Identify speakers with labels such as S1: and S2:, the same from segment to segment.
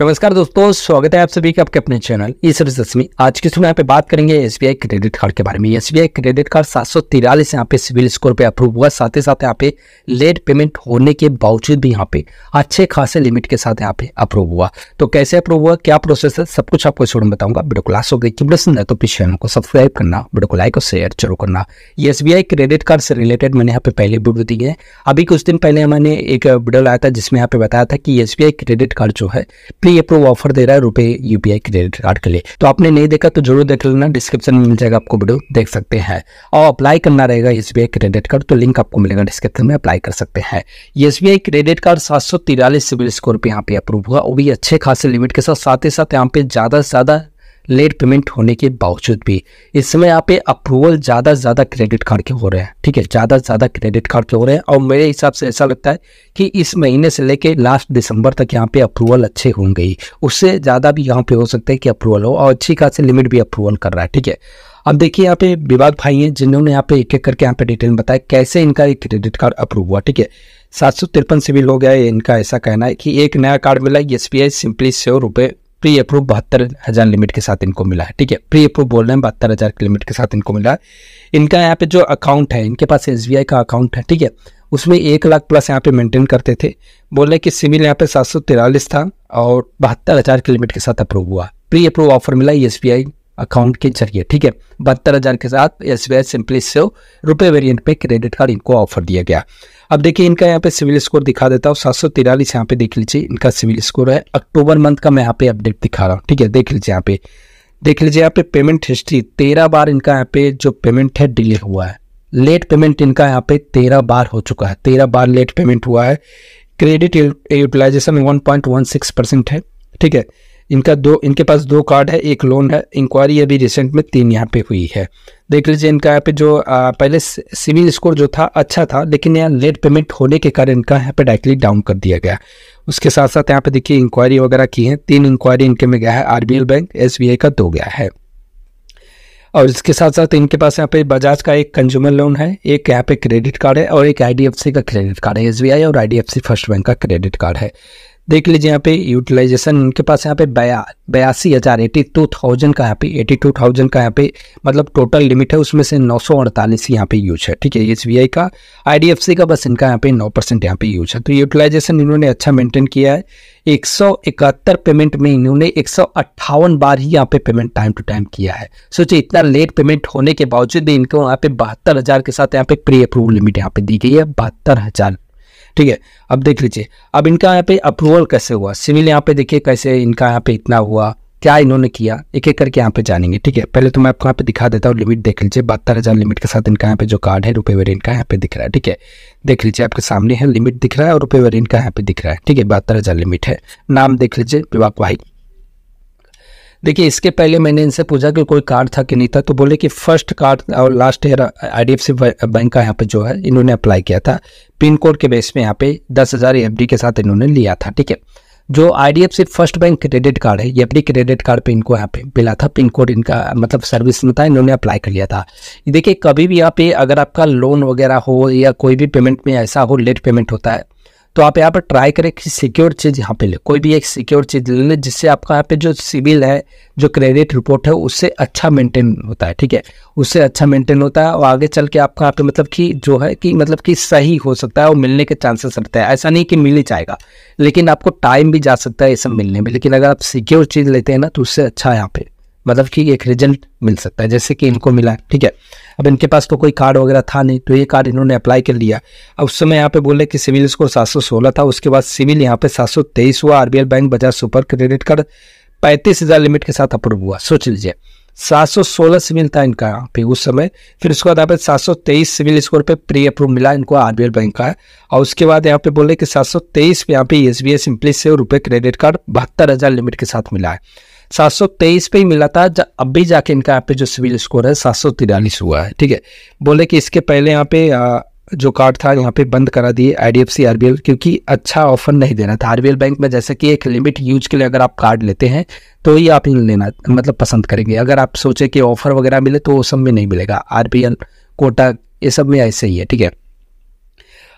S1: नमस्कार दोस्तों स्वागत है आप सभी का आपके अपने चैनल ई सर्विस में आज की सुबह यहाँ पे बात करेंगे एस क्रेडिट कार्ड के बारे में एस क्रेडिट कार्ड सात सौ तिरालीस यहाँ पे सिविल स्कोर पे अप्रूव हुआ साथ ही साथ यहाँ पे लेट पेमेंट होने के बावजूद भी यहाँ पे अच्छे खासे लिमिट के साथ यहाँ पे अप्रूव हुआ तो कैसे अप्रूव हुआ क्या प्रोसेस है सब कुछ आपको स्टोर में बताऊंगा वीडियो को लास्ट देखिए पसंद है तो प्लीज चैनल को सब्सक्राइब करना वीडियो को लाइक और शेयर जरूर करना ये एस क्रेडिट कार्ड से रिलेटेड मैंने यहाँ पे पहले वीडियो दी है अभी कुछ दिन पहले मैंने एक वीडियो लाया था जिसमें यहाँ पे बताया था कि एस क्रेडिट कार्ड जो है पे अप्रूव ऑफर दे रहा है रुपए यूपीआई क्रेडिट कार्ड के लिए तो आपने नहीं देखा तो जरूर देख लेना डिस्क्रिप्शन में मिल जाएगा आपको वीडियो देख सकते हैं और अप्लाई करना रहेगा एस क्रेडिट कार्ड तो लिंक आपको मिलेगा डिस्क्रिप्शन में अप्लाई कर सकते हैं एस क्रेडिट कार्ड सात सिविल स्कोर पर यहाँ पे अप्रूव हुआ वो भी अच्छे खासे लिमिट के साथ साथ ही साथ यहाँ पे ज़्यादा से ज़्यादा लेट पेमेंट होने के बावजूद भी इस समय यहाँ पे अप्रूवल ज़्यादा से ज़्यादा क्रेडिट कार्ड के हो रहे हैं ठीक है ज़्यादा से ज़्यादा क्रेडिट कार्ड के हो रहे हैं और मेरे हिसाब से ऐसा लगता है कि इस महीने से लेके लास्ट दिसंबर तक यहाँ पे अप्रूवल अच्छे होंगे ही उससे ज़्यादा भी यहाँ पे हो सकता है कि अप्रूवल हो और अच्छी खासी लिमिट भी अप्रूवल कर रहा है ठीक है अब देखिए यहाँ पे विवाद भाई हैं जिन्होंने यहाँ पे एक एक करके यहाँ पे डिटेल बताया कैसे इनका एक क्रेडिट कार्ड अप्रूव हुआ ठीक है सात सौ तिरपन सिविल हो गया है इनका ऐसा कहना है कि एक नया कार्ड मिला एस बी आई सिंपली सौ रुपये प्री अप्रूव बहत्तर हज़ार लिमिट के साथ इनको मिला है ठीक है प्री अप्रूव बोल रहे हैं बहत्तर हज़ार के लिमिट के साथ इनको मिला है इनका यहाँ पे जो अकाउंट है इनके पास एस का अकाउंट है ठीक है उसमें एक लाख प्लस यहाँ पे मेंटेन करते थे बोल रहे कि सिविल यहाँ पे सात सौ तिरालीस था और बहत्तर हज़ार की लिमिट के साथ अप्रूव हुआ प्री अप्रूव ऑफर मिला ई एस अकाउंट के जरिए ठीक है बहत्तर हज़ार के साथ एस बी आई सिंपली से रुपये वेरियंट पे क्रेडिट कार्ड इनको ऑफर दिया गया अब देखिए इनका यहाँ पे सिविल स्कोर दिखा देता हूँ सात सौ तिरालीस यहाँ पे देख लीजिए इनका सिविल स्कोर है अक्टूबर मंथ का मैं यहाँ पे अपडेट दिखा रहा हूँ ठीक है देख लीजिए यहाँ पे देख लीजिए यहाँ पे पेमेंट हिस्ट्री तेरह बार इनका यहाँ पे जो पेमेंट है डिले हुआ है लेट पेमेंट इनका यहाँ पे तेरह बार हो चुका है तेरह बार लेट पेमेंट हुआ है credit utilisation one point one six percent है ठीक है इनका दो इनके पास दो कार्ड है एक लोन है इंक्वायरी अभी रिसेंट में तीन यहाँ पे हुई है देख लीजिए इनका यहाँ पे जो आ, पहले सिविल स्कोर जो था अच्छा था लेकिन यहाँ लेट पेमेंट होने के कारण इनका यहाँ पे डायरेक्टली डाउन कर दिया गया उसके साथ साथ यहाँ पे देखिए इंक्वायरी वगैरह की है तीन इंक्वायरी इनके में गया है आरबीएल बैंक एस का दो गया है और इसके साथ साथ इनके पास यहाँ पे बजाज का एक कंज्यूमर लोन है एक यहाँ पे क्रेडिट कार्ड है और एक आईडीएफसी का क्रेडिट कार्ड है एसबीआई और आईडीएफसी फर्स्ट बैंक का क्रेडिट कार्ड है देख लीजिए यहाँ पे यूटिलाइजेशन उनके पास यहाँ पे बया बयासी हज़ार एटी टू थाउजेंड का यहाँ पे एटी टू थाउजेंड का यहाँ पे मतलब टोटल लिमिट है उसमें से नौ सौ अड़तालीस यहाँ पे यूज है ठीक है एस बी आई का आई डी एफ सी का बस इनका यहाँ पे नौ परसेंट यहाँ पे यूज है तो यूटिलाइजेशन इन्होंने अच्छा मेंटेन किया है एक सौ इकहत्तर पेमेंट में इन्होंने एक सौ अट्ठावन बार ही यहाँ पे पेमेंट टाइम टू टाइम किया है सोचिए इतना लेट पेमेंट होने के बावजूद भी इनको यहाँ पे बहत्तर हज़ार के साथ यहाँ पे प्री अप्रूव लिमिट यहाँ पे दी गई है बहत्तर हज़ार ठीक है अब देख लीजिए अब इनका यहाँ पे अप्रूवल कैसे हुआ सिविल यहाँ पे देखिए कैसे इनका यहाँ पे इतना हुआ क्या इन्होंने किया एक एक करके यहाँ पे जानेंगे ठीक है पहले तो मैं आपको यहाँ पे दिखा देता हूँ लिमिट देख लीजिए बहत्तर हज़ार लिमिट के साथ इनका यहाँ पे जो कार्ड है रुपये वेरियंट का यहाँ पे दिख रहा है ठीक है देख लीजिए आपके सामने है लिमिट दिख रहा है और रुपये वेरियंट का यहाँ पे दिख रहा है ठीक है बहत्तर हज़ार लिमिट है नाम देख लीजिए विवाक भाई देखिए इसके पहले मैंने इनसे पूछा कि कोई कार्ड था कि नहीं था तो बोले कि फर्स्ट कार्ड और लास्ट ईयर आईडीएफसी बैंक का यहाँ पे जो है इन्होंने अप्लाई किया था पिन कोड के बेस में यहाँ पे दस हज़ार एफ के साथ इन्होंने लिया था ठीक है जो I First Bank credit card है ये डी क्रेडिट कार्ड पे इनको यहाँ पे मिला था पिन कोड इनका मतलब सर्विस में था इन्होंने अप्लाई कर लिया था देखिए कभी भी यहाँ पे अगर आपका लोन वगैरह हो या कोई भी पेमेंट में ऐसा हो लेट पेमेंट होता है तो आप यहाँ पर ट्राई करें कि सिक्योर चीज़ यहाँ पे ले कोई भी एक सिक्योर चीज़ ले लें जिससे आपका यहाँ पे जो सिविल है जो क्रेडिट रिपोर्ट है उससे अच्छा मेंटेन होता है ठीक है उससे अच्छा मेंटेन होता है और आगे चल के आपका यहाँ पे मतलब कि जो है कि मतलब कि सही हो सकता है और मिलने के चांसेस रहते हैं ऐसा नहीं कि मिल ही जाएगा लेकिन आपको टाइम भी जा सकता है ये सब मिलने में लेकिन अगर आप सिक्योर चीज़ लेते हैं ना तो उससे अच्छा है यहाँ पर मतलब कि एक रिजल्ट मिल सकता है जैसे कि इनको मिला ठीक है अब इनके पास तो कोई कार्ड वगैरह था नहीं तो ये कार्ड इन्होंने अप्लाई कर लिया अब उस समय यहाँ पे बोले कि सिविल स्कोर सात सौ सोलह था उसके बाद सिविल यहाँ पे सात सौ तेईस हुआ RBL bank Bajaj super credit card पैंतीस हज़ार लिमिट के साथ अप्रूव हुआ सोच लीजिए सात सौ सोलह सिविल था इनका यहाँ पे उस समय फिर उसके बाद यहाँ पे सात सौ तेईस सिविल स्कोर पे प्री अप्रूव मिला इनको आरबीएल बैंक का और उसके बाद यहाँ पे बोले कि सात सौ तेईस पे यहाँ पे एस बी सिंपली से रुपये क्रेडिट कार्ड बहत्तर हज़ार लिमिट के साथ मिला है सात सौ तेईस पे ही मिला था अब भी जाके इनका यहाँ पे जो सिविल स्कोर है सात सौ तिरालीस हुआ है ठीक है बोले कि इसके पहले यहाँ पे जो कार्ड था यहाँ पे बंद करा दिए आईडीएफसी आरबीएल क्योंकि अच्छा ऑफर नहीं देना था आरबीएल बैंक में जैसे कि एक लिमिट यूज के लिए अगर आप कार्ड लेते हैं तो ये आप लेना मतलब पसंद करेंगे अगर आप सोचे कि ऑफर वगैरह मिले तो वो सब में नहीं मिलेगा आरबीएल कोटा ये सब में ऐसे ही है ठीक है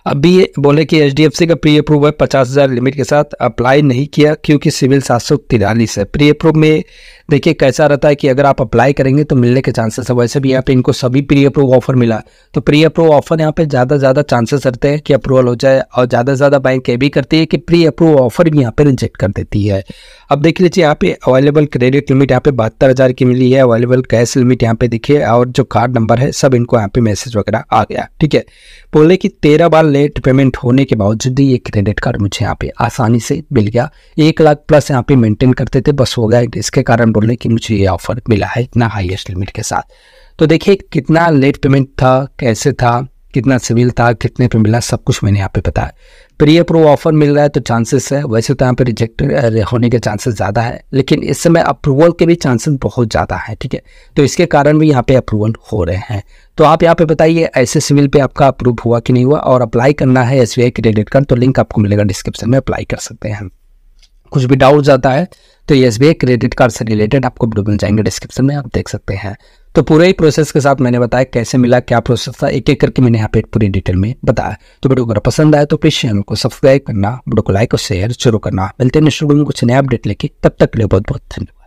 S1: अभी बोले कि एच का प्री अप्रूव है पचास हज़ार लिमिट के साथ अप्लाई नहीं किया क्योंकि सिविल सात सौ तिरालीस है प्री अप्रूव में देखिए कैसा रहता है कि अगर आप अप्लाई करेंगे तो मिलने के चांसेस है वैसे भी यहाँ पे इनको सभी प्री अप्रूव ऑफर मिला तो प्री अप्रूव ऑफर यहाँ पे ज़्यादा ज़्यादा चांसेस रहते हैं कि अप्रूवल हो जाए और ज़्यादा से ज़्यादा बैंक ये भी करती है कि प्री अप्रूव ऑफर भी यहाँ पर रिजेक्ट कर देती है अब देख लीजिए यहाँ पे अवेलेबल क्रेडिट लिमिट यहाँ पे बहत्तर हज़ार की मिली है अवेलेबल कैश लिमिट यहाँ पे देखिए और जो कार्ड नंबर है सब इनको यहाँ पे मैसेज वगैरह आ गया ठीक है बोले कि तेरह बार लेट पेमेंट होने के बावजूद ये क्रेडिट कार्ड मुझे यहाँ पे आसानी से मिल गया एक लाख प्लस यहाँ पे मेंटेन करते थे बस हो गया इसके कारण बोले कि मुझे ये ऑफर मिला है इतना हाईएस्ट लिमिट के साथ तो देखिए कितना लेट पेमेंट था कैसे था कितना सिविल था कितने पे मिला सब कुछ मैंने यहाँ पे बताया प्री अप्रूव ऑफर मिल रहा है तो चांसेस है वैसे तो यहाँ पे रिजेक्ट होने के चांसेस ज़्यादा है लेकिन इस समय अप्रूवल के भी चांसेस बहुत ज़्यादा है ठीक है तो इसके कारण भी यहाँ पे अप्रूवल हो रहे हैं तो आप यहाँ पे बताइए ऐसे सिविल पे आपका अप्रूव हुआ कि नहीं हुआ और अप्लाई करना है एस क्रेडिट कार्ड तो लिंक आपको मिलेगा डिस्क्रिप्शन में अप्लाई कर सकते हैं कुछ भी डाउट जाता है तो एस क्रेडिट कार्ड से रिलेटेड आपको वीडियो मिल जाएंगे डिस्क्रिप्शन में आप देख सकते हैं तो पूरे ही प्रोसेस के साथ मैंने बताया कैसे मिला क्या प्रोसेस था एक एक करके मैंने यहाँ पे पूरी डिटेल में बताया तो वीडियो अगर पसंद आया तो प्लीज चैनल को सब्सक्राइब करना वीडियो को लाइक और शेयर जरूर करना मिलते हैं कुछ नया अपडेट लेके तब तक के लिए बहुत बहुत धन्यवाद